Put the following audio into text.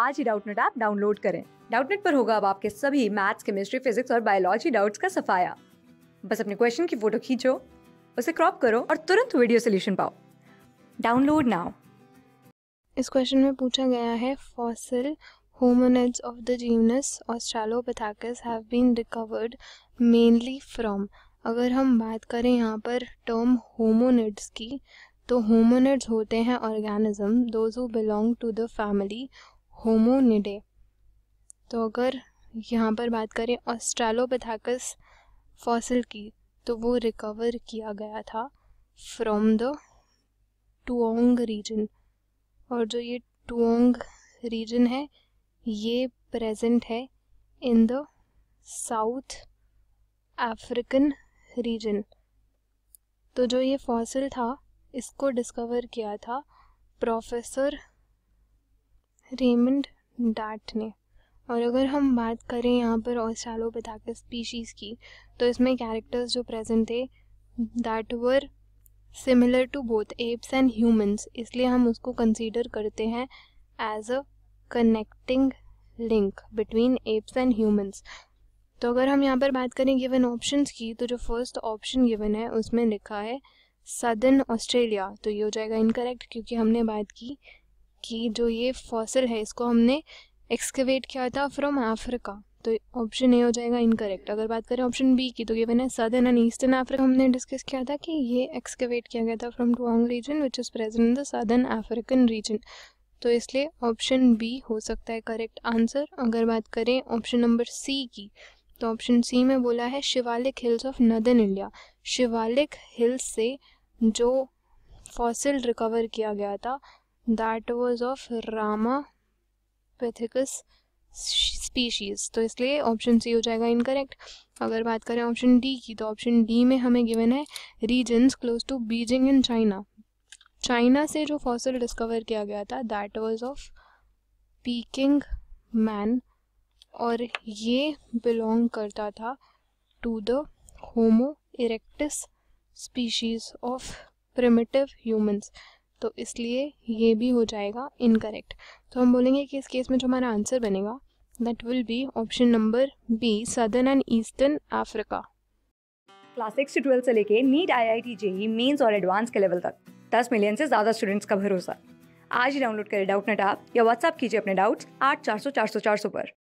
आज ही Doubtnut app download करें डाउटनेट पर होगा अब आपके सभी मैथ्स केमिस्ट्री फिजिक्स और बायोलॉजी डाउट्स का सफाया बस अपने क्वेश्चन की फोटो खींचो उसे क्रॉप करो और तुरंत वीडियो सोल्यूशन पाओ डाउनलोड नाउ इस क्वेश्चन में पूछा गया है fossil hominids of the genus Australopithecus have been recovered mainly from अगर हम बात करें यहाँ पर टर्म होमोनिड्स की तो होमोनिड्स होते हैं organism those who belong to the family Hominidae तो अगर यहाँ पर बात करें ऑस्ट्रेलोपिथाकस फॉसिल की तो वो रिकवर किया गया था फ्रॉम द टोंग रीजन और जो ये टोंग रीजन है ये प्रेजेंट है in the South African region तो जो ये फॉसिल था इसको डिस्कवर किया था प्रोफेसर रेमंड डार्ट ने और अगर हम बात करें यहाँ पर ऑस्ट्रालोपिथाकस स्पीशीज़ की तो इसमें कैरेक्टर्स जो प्रेजेंट थे that were similar to both apes and humans इसलिए हम उसको कंसीडर करते हैं as a connecting link between apes and humans तो अगर हम यहाँ पर बात करें गिवन ऑप्शंस की तो जो फर्स्ट ऑप्शन गिवन है उसमें लिखा है सदर्न ऑस्ट्रेलिया तो ये हो जाएगा इनकरेक्ट क्योंकि हमने बात की कि जो ये फॉसिल है इसको हमने एक्सकेवेट किया था फ्रॉम अफ्रीका तो ऑप्शन ए हो जाएगा इनकरेक्ट अगर बात करें ऑप्शन बी की तो ये मैंने सदर्न एंड ईस्टर्न अफ्रीका हमने डिस्कस किया था कि ये एक्सकेवेट किया गया था from Taung region which is present in the southern African region तो इसलिए ऑप्शन बी हो सकता है करेक्ट आंसर अगर बात करें ऑप्शन नंबर सी की तो ऑप्शन सी में बोला है Shivalik hills of northern India Shivalik hills से जो फॉसिल रिकवर किया गया था that was of Ramapithecus species तो इसलिए ऑप्शन सी हो जाएगा इनकरेक्ट अगर बात करें ऑप्शन डी की तो ऑप्शन डी में हमें गिवन है regions close to Beijing in China China से जो फॉसिल डिस्कवर किया गया था that was of Peking man और ये बिलोंग करता था to the Homo erectus species of primitive humans तो इसलिए ये भी हो जाएगा इनकरेक्ट तो हम बोलेंगे कि इस केस में जो हमारा आंसर बनेगा that will be option number B southern and eastern Africa class six से ट्वेल्थ से लेके NEET I I T JEE mains और एडवांस के लेवल तक दस मिलियन से ज़्यादा स्टूडेंट्स का भरोसा आज ही डाउनलोड करें डाउट नेट ऐप या व्हाट्सअप कीजिए अपने डाउट्स आठ चार सौ चार सौ चार सौ पर